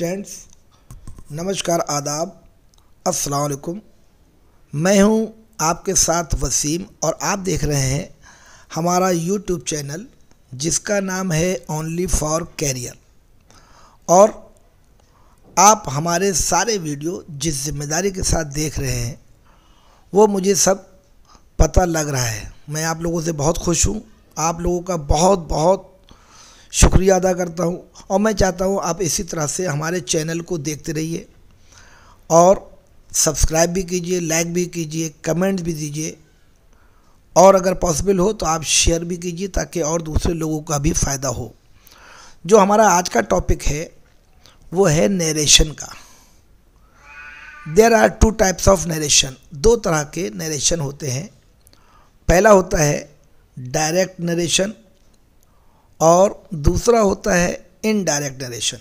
Students नमस्कार आदाब असलकुम मैं हूं आपके साथ वसीम और आप देख रहे हैं हमारा यूट्यूब चैनल जिसका नाम है ओनली फॉर कैरियर और आप हमारे सारे वीडियो जिस जिम्मेदारी के साथ देख रहे हैं वो मुझे सब पता लग रहा है मैं आप लोगों से बहुत खुश हूँ आप लोगों का बहुत बहुत शुक्रिया अदा करता हूँ और मैं चाहता हूँ आप इसी तरह से हमारे चैनल को देखते रहिए और सब्सक्राइब भी कीजिए लाइक भी कीजिए कमेंट भी दीजिए और अगर पॉसिबल हो तो आप शेयर भी कीजिए ताकि और दूसरे लोगों का भी फ़ायदा हो जो हमारा आज का टॉपिक है वो है नरेशन का there are two types of narration दो तरह के नरेशन होते हैं पहला होता है डायरेक्ट नरेशन और दूसरा होता है इनडायरेक्ट नरेशन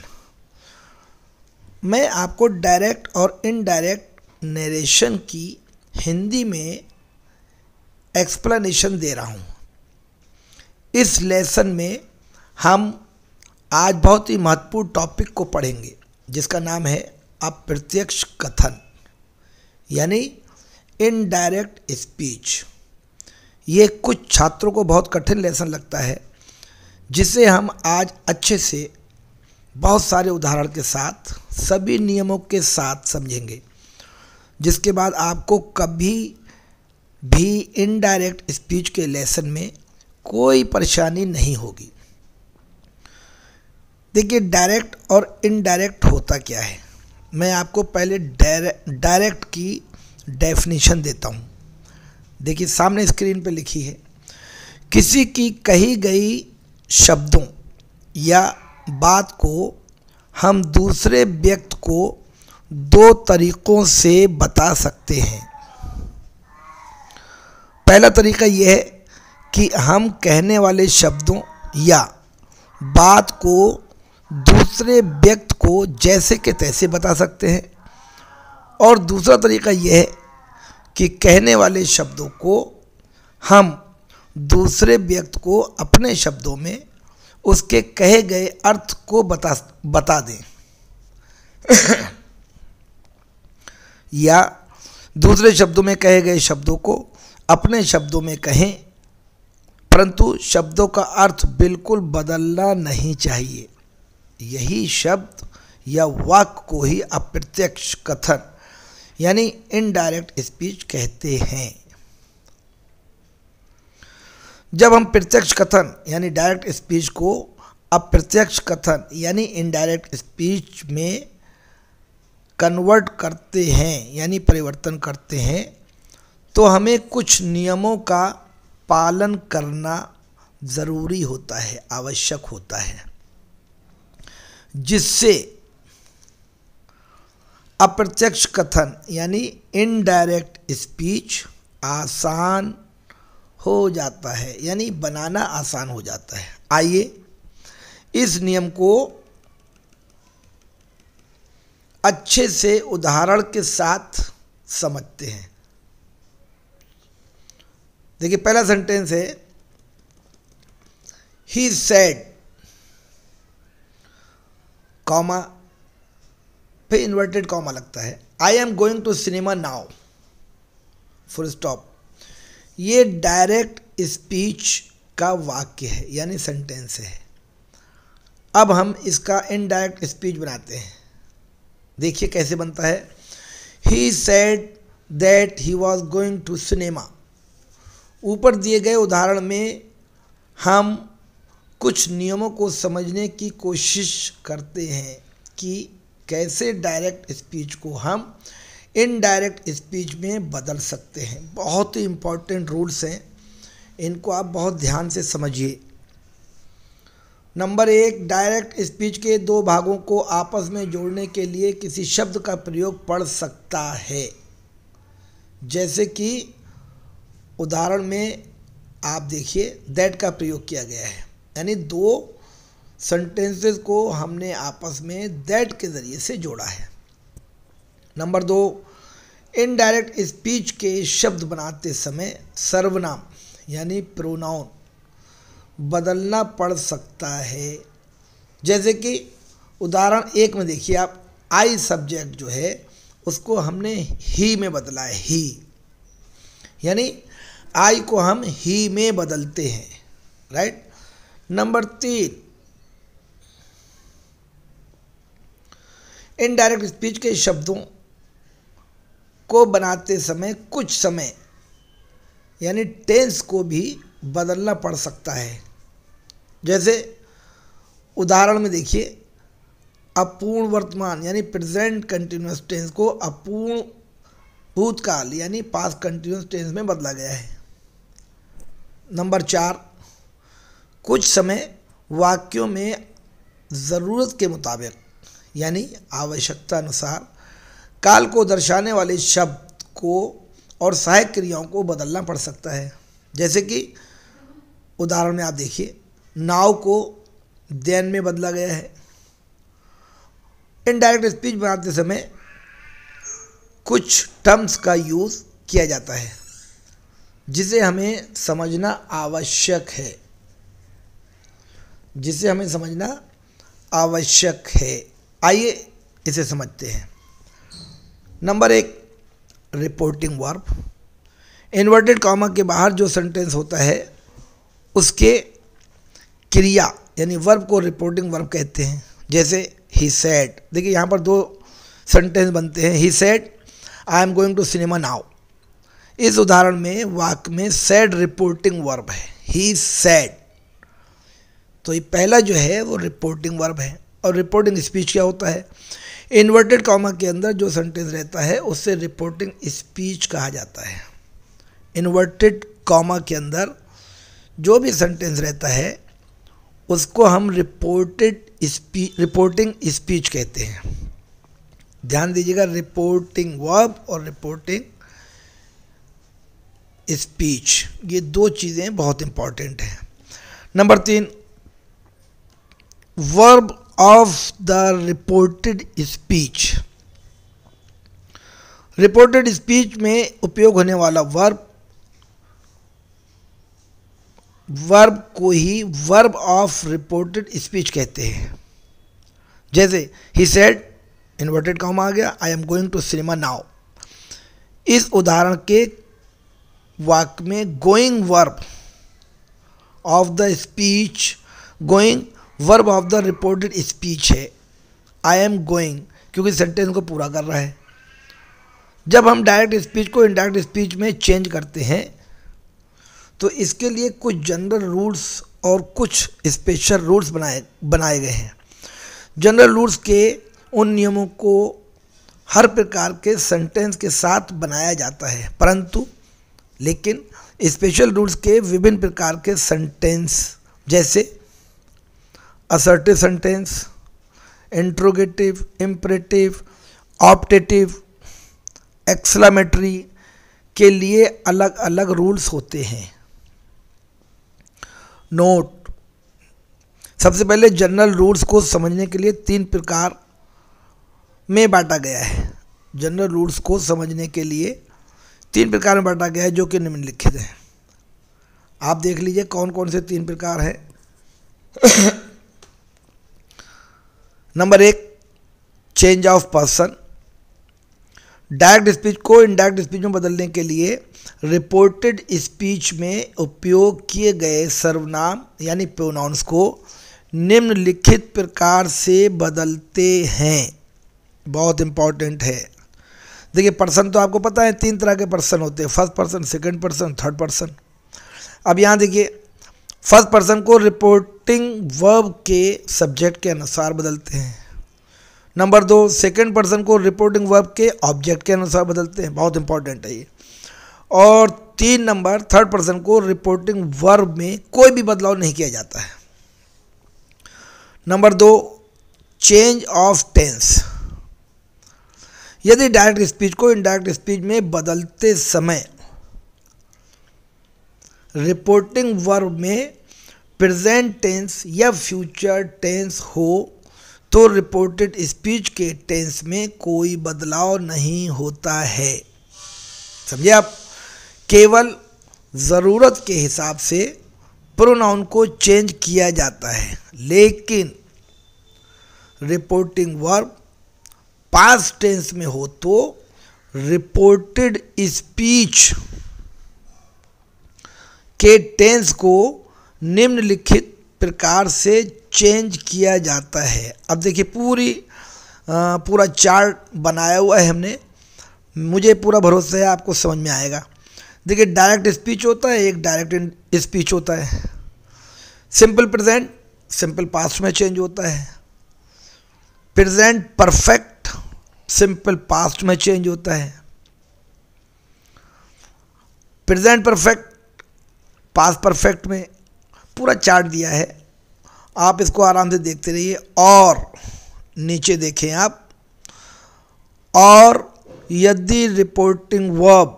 मैं आपको डायरेक्ट और इनडायरेक्ट नरेशन की हिंदी में एक्सप्लेनेशन दे रहा हूँ इस लेसन में हम आज बहुत ही महत्वपूर्ण टॉपिक को पढ़ेंगे जिसका नाम है अप्रत्यक्ष कथन यानी इनडायरेक्ट स्पीच ये कुछ छात्रों को बहुत कठिन लेसन लगता है जिसे हम आज अच्छे से बहुत सारे उदाहरण के साथ सभी नियमों के साथ समझेंगे जिसके बाद आपको कभी भी इनडायरेक्ट स्पीच के लेसन में कोई परेशानी नहीं होगी देखिए डायरेक्ट और इनडायरेक्ट होता क्या है मैं आपको पहले डायरेक्ट की डेफिनेशन देता हूँ देखिए सामने स्क्रीन पे लिखी है किसी की कही गई शब्दों या बात को हम दूसरे व्यक्ति को दो तरीक़ों से बता सकते हैं पहला तरीका यह है कि हम कहने वाले शब्दों या बात को दूसरे व्यक्ति को जैसे के तैसे बता सकते हैं और दूसरा तरीका यह है कि कहने वाले शब्दों को हम दूसरे व्यक्ति को अपने शब्दों में उसके कहे गए अर्थ को बता बता दें या दूसरे शब्दों में कहे गए शब्दों को अपने शब्दों में कहें परंतु शब्दों का अर्थ बिल्कुल बदलना नहीं चाहिए यही शब्द या वाक्य को ही अप्रत्यक्ष कथन यानी इनडायरेक्ट स्पीच कहते हैं जब हम प्रत्यक्ष कथन यानी डायरेक्ट स्पीच को अप्रत्यक्ष कथन यानी इनडायरेक्ट स्पीच में कन्वर्ट करते हैं यानी परिवर्तन करते हैं तो हमें कुछ नियमों का पालन करना ज़रूरी होता है आवश्यक होता है जिससे अप्रत्यक्ष कथन यानी इनडायरेक्ट स्पीच आसान हो जाता है यानी बनाना आसान हो जाता है आइए इस नियम को अच्छे से उदाहरण के साथ समझते हैं देखिए पहला सेंटेंस है ही सेड कॉमा फिर इन्वर्टेड कॉमा लगता है I am going to cinema now full stop ये डायरेक्ट स्पीच का वाक्य है यानी सेंटेंस है अब हम इसका इनडायरेक्ट स्पीच बनाते हैं देखिए कैसे बनता है he said that he was going to cinema ऊपर दिए गए उदाहरण में हम कुछ नियमों को समझने की कोशिश करते हैं कि कैसे डायरेक्ट स्पीच को हम इनडायरेक्ट स्पीच में बदल सकते हैं बहुत ही इम्पॉर्टेंट रूल्स हैं इनको आप बहुत ध्यान से समझिए नंबर एक डायरेक्ट स्पीच के दो भागों को आपस में जोड़ने के लिए किसी शब्द का प्रयोग पड़ सकता है जैसे कि उदाहरण में आप देखिए दैट का प्रयोग किया गया है यानी दो सेंटेंसेस को हमने आपस में दैट के ज़रिए से जोड़ा है नंबर दो इनडायरेक्ट स्पीच के शब्द बनाते समय सर्वनाम यानी प्रोनाउन बदलना पड़ सकता है जैसे कि उदाहरण एक में देखिए आप आई सब्जेक्ट जो है उसको हमने ही में बदला है ही यानी आई को हम ही में बदलते हैं राइट नंबर तीन इनडायरेक्ट स्पीच के शब्दों को बनाते समय कुछ समय यानी टेंस को भी बदलना पड़ सकता है जैसे उदाहरण में देखिए अपूर्ण वर्तमान यानी प्रेजेंट कंटिन्यूस टेंस को अपूर्ण भूतकाल यानी पास कंटिन्यूस टेंस में बदला गया है नंबर चार कुछ समय वाक्यों में ज़रूरत के मुताबिक यानी आवश्यकता अनुसार काल को दर्शाने वाले शब्द को और सहायक क्रियाओं को बदलना पड़ सकता है जैसे कि उदाहरण में आप देखिए नाव को दैन में बदला गया है इनडायरेक्ट स्पीच बनाते समय कुछ टर्म्स का यूज़ किया जाता है जिसे हमें समझना आवश्यक है जिसे हमें समझना आवश्यक है आइए इसे समझते हैं नंबर एक रिपोर्टिंग वर्ब इन्वर्टेड कॉमा के बाहर जो सेंटेंस होता है उसके क्रिया यानी वर्ब को रिपोर्टिंग वर्ब कहते हैं जैसे ही सेट देखिए यहाँ पर दो सेंटेंस बनते हैं he said I am going to cinema now इस उदाहरण में वाक में सैड रिपोर्टिंग वर्ब है ही सैड तो ये पहला जो है वो रिपोर्टिंग वर्ब है और रिपोर्टिंग स्पीच क्या होता है इन्वर्टेड कॉमा के अंदर जो सेंटेंस रहता है उससे रिपोर्टिंग स्पीच कहा जाता है इन्वर्टेड कॉमा के अंदर जो भी सेंटेंस रहता है उसको हम रिपोर्टेड स्पी रिपोर्टिंग स्पीच कहते हैं ध्यान दीजिएगा रिपोर्टिंग वर्ब और रिपोर्टिंग स्पीच ये दो चीज़ें बहुत इंपॉर्टेंट हैं नंबर तीन verb of the reported speech reported speech में उपयोग होने वाला वर्ब वर्ब को ही वर्ब ऑफ रिपोर्टेड स्पीच कहते हैं जैसे he said इन्वर्टेड कॉमा आ गया I am going to cinema now इस उदाहरण के वाक में going verb of the speech going verb of the reported speech है आई एम गोइंग क्योंकि सेंटेंस को पूरा कर रहा है जब हम डायरेक्ट स्पीच को इनडायरेक्ट स्पीच में चेंज करते हैं तो इसके लिए कुछ जनरल रूल्स और कुछ स्पेशल रूल्स बनाए बनाए गए हैं जनरल रूल्स के उन नियमों को हर प्रकार के सेंटेंस के साथ बनाया जाता है परंतु लेकिन स्पेशल रूल्स के विभिन्न प्रकार के सेंटेंस जैसे assertive sentence interrogative imperative optative exclamatory के लिए अलग अलग रूल्स होते हैं नोट सबसे पहले जनरल रूल्स को समझने के लिए तीन प्रकार में बांटा गया है जनरल रूल्स को समझने के लिए तीन प्रकार में बांटा गया है जो कि निम्नलिखित हैं आप देख लीजिए कौन कौन से तीन प्रकार हैं नंबर एक change of person direct speech को इनडायरेक्ट स्पीच में बदलने के लिए रिपोर्टेड स्पीच में उपयोग किए गए सर्वनाम यानी प्रोनाउंस को निम्नलिखित प्रकार से बदलते हैं बहुत इंपॉर्टेंट है देखिए पर्सन तो आपको पता है तीन तरह के पर्सन होते हैं first person second person third person अब यहाँ देखिए फर्स्ट पर्सन को रिपोर्ट सब्जेक्टिंग वर्ब के सब्जेक्ट के अनुसार बदलते हैं नंबर दो सेकेंड पर्सन को रिपोर्टिंग वर्ब के ऑब्जेक्ट के अनुसार बदलते हैं बहुत इंपॉर्टेंट है ये और तीन नंबर थर्ड पर्सन को रिपोर्टिंग वर्ब में कोई भी बदलाव नहीं किया जाता है नंबर दो चेंज ऑफ टेंस यदि डायरेक्ट स्पीच को इनडायरेक्ट स्पीच में बदलते समय रिपोर्टिंग वर्ब में प्रेजेंट टेंस या फ्यूचर टेंस हो तो रिपोर्टेड स्पीच के टेंस में कोई बदलाव नहीं होता है समझे आप केवल ज़रूरत के हिसाब से प्रोनाउन को चेंज किया जाता है लेकिन रिपोर्टिंग वर्ब पास टेंस में हो तो रिपोर्टेड स्पीच के टेंस को निम्नलिखित प्रकार से चेंज किया जाता है अब देखिए पूरी आ, पूरा चार्ट बनाया हुआ है हमने मुझे पूरा भरोसा है आपको समझ में आएगा देखिए डायरेक्ट स्पीच होता है एक डायरेक्ट स्पीच होता है सिंपल प्रेजेंट सिंपल पास्ट में चेंज होता है प्रेजेंट परफेक्ट सिंपल पास्ट में चेंज होता है प्रेजेंट परफेक्ट पास्ट परफेक्ट में पूरा चार्ट दिया है आप इसको आराम से देखते रहिए और नीचे देखें आप और यदि रिपोर्टिंग वर्ब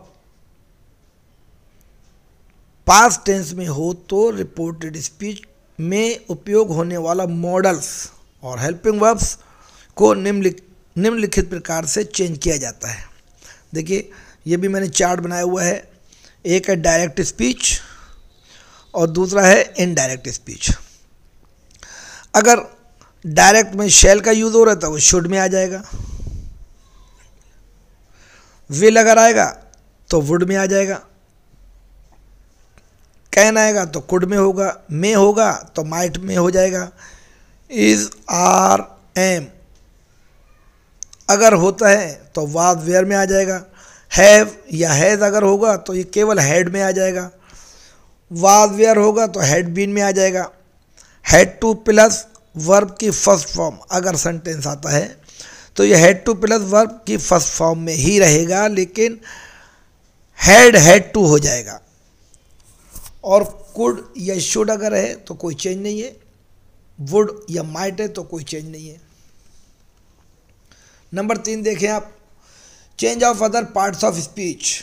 पास टेंस में हो तो रिपोर्टेड स्पीच में उपयोग होने वाला मॉडल्स और हेल्पिंग वर्ब्स को निम्नलिख निम्नलिखित प्रकार से चेंज किया जाता है देखिए ये भी मैंने चार्ट बनाया हुआ है एक है डायरेक्ट स्पीच और दूसरा है इनडायरेक्ट स्पीच अगर डायरेक्ट में शेल का यूज़ हो रहा है तो वो शुड में आ जाएगा विल अगर आएगा तो वुड में आ जाएगा कैन आएगा तो कुड में होगा मे होगा तो माइट में हो जाएगा इज आर एम अगर होता है तो वाद वेयर में आ जाएगा हैव या हैज़ अगर होगा तो ये केवल हेड में आ जाएगा वाज वेयर होगा तो हेड बीन में आ जाएगा हेड टू प्लस वर्ब की फर्स्ट फॉर्म अगर सेंटेंस आता है तो ये हेड टू प्लस वर्ब की फर्स्ट फॉर्म में ही रहेगा लेकिन हेड हेड टू हो जाएगा और कुड या शुड अगर है तो कोई चेंज नहीं है वुड या माइट है तो कोई चेंज नहीं है नंबर तीन देखें आप change of other parts of speech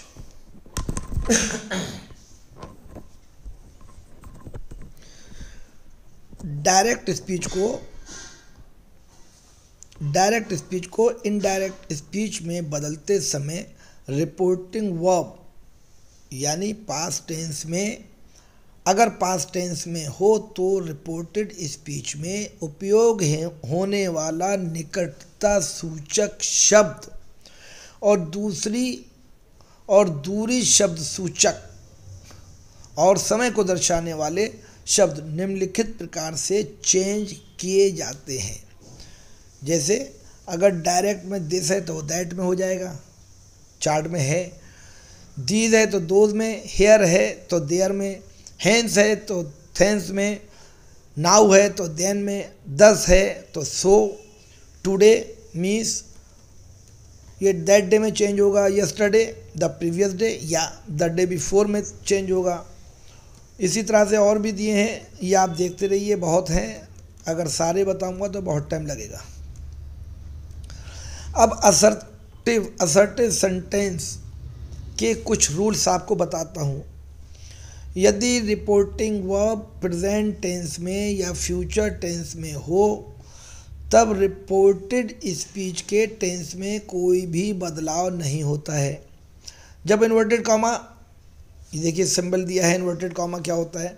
direct speech को डायरेक्ट स्पीच को इनडायरेक्ट स्पीच में बदलते समय रिपोर्टिंग वर्ब यानी पास टेंस में अगर पास टेंस में हो तो रिपोर्टेड स्पीच में उपयोग होने वाला निकटता सूचक शब्द और दूसरी और दूरी शब्द सूचक और समय को दर्शाने वाले शब्द निम्नलिखित प्रकार से चेंज किए जाते हैं जैसे अगर डायरेक्ट में दिस है तो दैट में हो जाएगा चार्ट में है दीज है तो दोज में हेयर है तो देयर में हैंस है तो थेंस में नाउ है तो देन में दस है तो सो टुडे मीस ये दैट डे में चेंज होगा यस्टरडे द प्रीवियस डे या द डे बिफोर में चेंज होगा इसी तरह से और भी दिए हैं ये आप देखते रहिए बहुत हैं अगर सारे बताऊंगा तो बहुत टाइम लगेगा अब असर्टिव असर्टिव सेंटेंस के कुछ रूल्स आपको बताता हूँ यदि रिपोर्टिंग वर्ब प्रेजेंट टेंस में या फ्यूचर टेंस में हो तब रिपोर्टेड स्पीच के टेंस में कोई भी बदलाव नहीं होता है जब इन्वर्टेड कॉमा ये देखिए सिंबल दिया है इन्वर्टेड कॉमा क्या होता है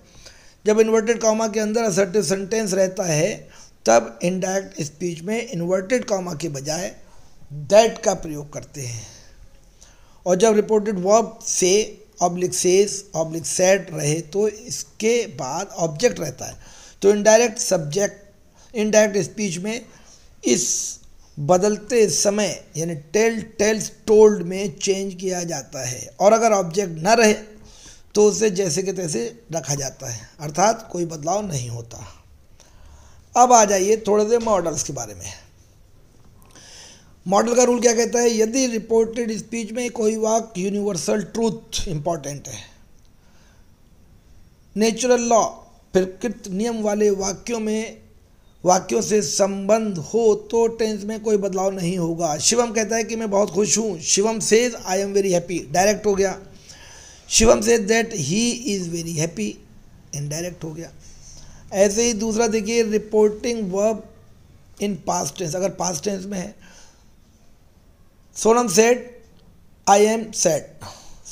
जब इन्वर्टेड कॉमा के अंदर असर्टिव सेंटेंस रहता है तब इनडायरेक्ट स्पीच में इन्वर्टेड कॉमा के बजाय दैट का प्रयोग करते हैं और जब रिपोर्टेड वर्ब से ऑब्लिक सेस ऑब्लिक सेट रहे तो इसके बाद ऑब्जेक्ट रहता है तो इनडायरेक्ट सब्जेक्ट इनडायरेक्ट स्पीच में इस बदलते समय यानी टेल टेल्स टोल्ड में चेंज किया जाता है और अगर ऑब्जेक्ट ना रहे तो उसे जैसे के तैसे रखा जाता है अर्थात कोई बदलाव नहीं होता अब आ जाइए थोड़े से मॉडल्स के बारे में मॉडल का रूल क्या कहता है यदि रिपोर्टेड स्पीच में कोई वाक यूनिवर्सल ट्रूथ इम्पॉर्टेंट है नेचुरल लॉ प्रकृत नियम वाले वाक्यों में वाक्यों से संबंध हो तो टेंस में कोई बदलाव नहीं होगा शिवम कहता है कि मैं बहुत खुश हूँ Shivam says I am very happy direct हो गया Shivam says that he is very happy indirect हो गया ऐसे ही दूसरा देखिए reporting verb in past tense अगर पास्ट टेंस में है Sonam said I am sad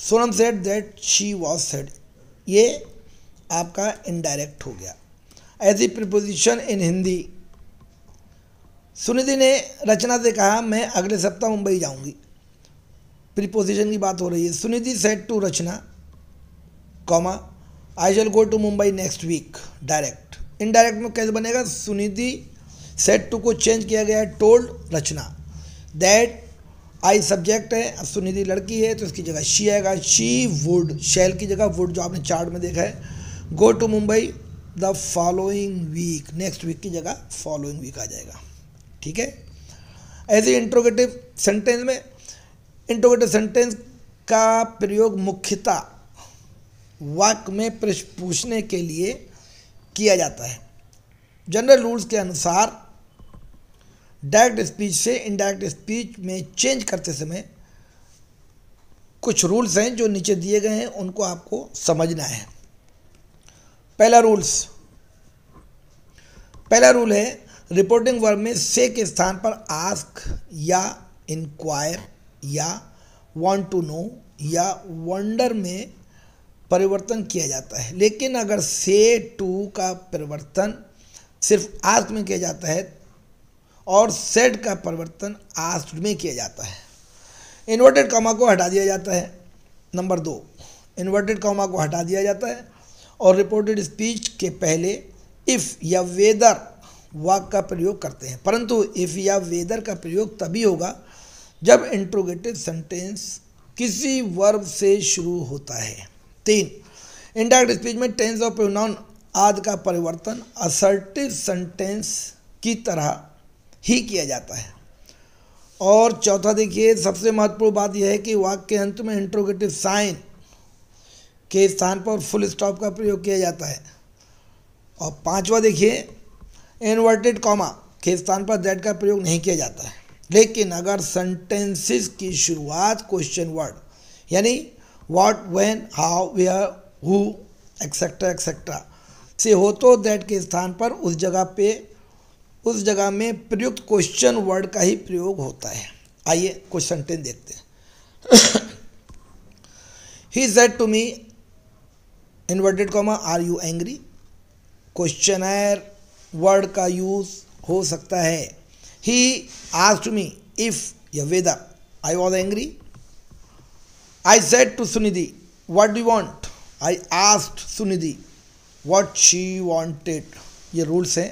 Sonam said that she was sad ये आपका इनडायरेक्ट हो गया ऐसी प्रिपोजिशन इन हिंदी सुनिधि ने रचना से कहा मैं अगले सप्ताह मुंबई जाऊंगी प्रीपोजिशन की बात हो रही है Sunidhi said to Rachna comma I shall go to Mumbai next week direct indirect में कैसे बनेगा सुनिधि सेट टू को चेंज किया गया है told Rachna that I subject है सुनिधि लड़की है तो इसकी जगह शी आएगा शी वुड शैल की जगह वुड जो आपने चार्ट में देखा है go to Mumbai the following week next week की जगह फॉलोइंग वीक आ जाएगा ठीक है एज ए इंट्रोगेटिव सेंटेंस में इंटोगेटिव सेंटेंस का प्रयोग मुख्यतः वाक में पूछने के लिए किया जाता है जनरल रूल्स के अनुसार डायरेक्ट स्पीच से इनडायरेक्ट स्पीच में चेंज करते समय कुछ रूल्स हैं जो नीचे दिए गए हैं उनको आपको समझना है पहला रूल्स पहला रूल है रिपोर्टिंग वर्ग में से के स्थान पर आस्क या इंक्वायर या वॉन्ट टू नो या वंडर में परिवर्तन किया जाता है लेकिन अगर से टू का परिवर्तन सिर्फ आस्क में किया जाता है और सेट का परिवर्तन आस्क में किया जाता है इन्वर्टेड कॉमा को हटा दिया जाता है नंबर दो इन्वर्टेड कॉमा को हटा दिया जाता है और रिपोर्टेड स्पीच के पहले इफ़ या वेदर वाक का प्रयोग करते हैं परंतु इफ़ या वेदर का प्रयोग तभी होगा जब इंट्रोगेटिव सेंटेंस किसी वर्ब से शुरू होता है तीन इंडायरेक्ट स्पीच में टेंस और प्रोनाउन आदि का परिवर्तन असर्टिव सेंटेंस की तरह ही किया जाता है और चौथा देखिए सबसे महत्वपूर्ण बात यह है कि वाक्य के अंत में इंट्रोगेटिव साइन के स्थान पर फुल स्टॉप का प्रयोग किया जाता है और पांचवा देखिए इन्वर्टेड कॉमा के स्थान पर दैट का प्रयोग नहीं किया जाता है लेकिन अगर सेंटेंसेस की शुरुआत क्वेश्चन वर्ड यानी what when how where who etcetera etcetera से हो तो दैट के स्थान पर उस जगह पे उस जगह में प्रयुक्त क्वेश्चन वर्ड का ही प्रयोग होता है आइए कुछ सेंटेंस देखते हैं he said to me inverted comma are you angry question word का यूज़ हो सकता है He asked me if Yaveda, I was angry. I said to Sunidhi, What do you want? I asked Sunidhi what she wanted. ये rules हैं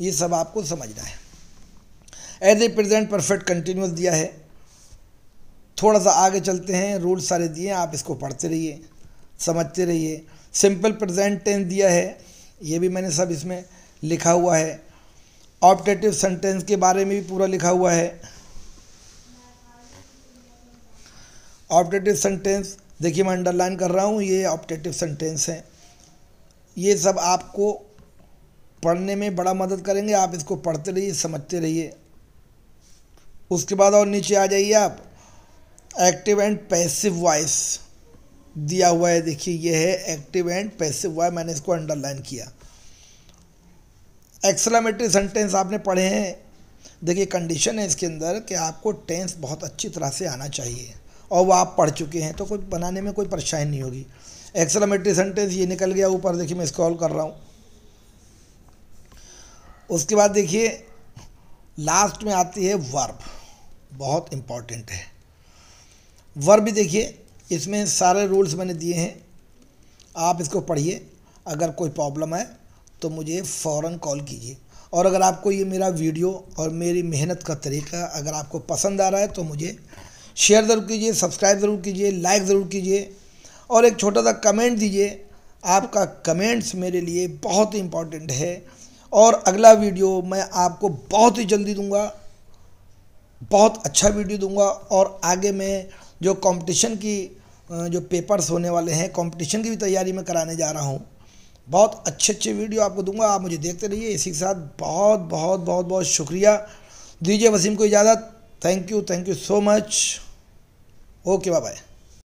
ये सब आपको समझना है as a present perfect continuous दिया है थोड़ा सा आगे चलते हैं रूल सारे दिए आप इसको पढ़ते रहिए समझते रहिए सिंपल प्रेजेंट टेंस दिया है ये भी मैंने सब इसमें लिखा हुआ है ऑप्टेटिव सेंटेंस के बारे में भी पूरा लिखा हुआ है ऑप्टेटिव सेंटेंस देखिए मैं अंडरलाइन कर रहा हूँ ये ऑप्टेटिव सेंटेंस हैं ये सब आपको पढ़ने में बड़ा मदद करेंगे आप इसको पढ़ते रहिए समझते रहिए उसके बाद और नीचे आ जाइए आप एक्टिव एंड पैसिव वॉइस दिया हुआ है देखिए ये है एक्टिव एंड पैसिव वॉइस मैंने इसको अंडरलाइन किया एक्सलामेटरी सेंटेंस आपने पढ़े हैं देखिए कंडीशन है इसके अंदर कि आपको टेंस बहुत अच्छी तरह से आना चाहिए और वो आप पढ़ चुके हैं तो कुछ बनाने में कोई परेशानी नहीं होगी एक्सलामेटरी सेंटेंस ये निकल गया ऊपर देखिए मैं स्क्रॉल कर रहा हूँ उसके बाद देखिए लास्ट में आती है वर्ब बहुत इम्पॉर्टेंट है वर्ब भी देखिए इसमें सारे रूल्स मैंने दिए हैं आप इसको पढ़िए अगर कोई प्रॉब्लम है तो मुझे फ़ौर कॉल कीजिए और अगर आपको ये मेरा वीडियो और मेरी मेहनत का तरीका अगर आपको पसंद आ रहा है तो मुझे शेयर ज़रूर कीजिए सब्सक्राइब ज़रूर कीजिए लाइक ज़रूर कीजिए और एक छोटा सा कमेंट दीजिए आपका कमेंट्स मेरे लिए बहुत ही इम्पॉर्टेंट है और अगला वीडियो मैं आपको बहुत ही जल्दी दूंगा बहुत अच्छा वीडियो दूंगा और आगे मैं जो कंपटीशन की जो पेपर्स होने वाले हैं कंपटीशन की भी तैयारी मैं कराने जा रहा हूँ बहुत अच्छे अच्छे वीडियो आपको दूंगा आप मुझे देखते रहिए इसी के साथ बहुत बहुत बहुत बहुत शुक्रिया दीजिए वसीम को इजाज़त thank you thank you so much okay bye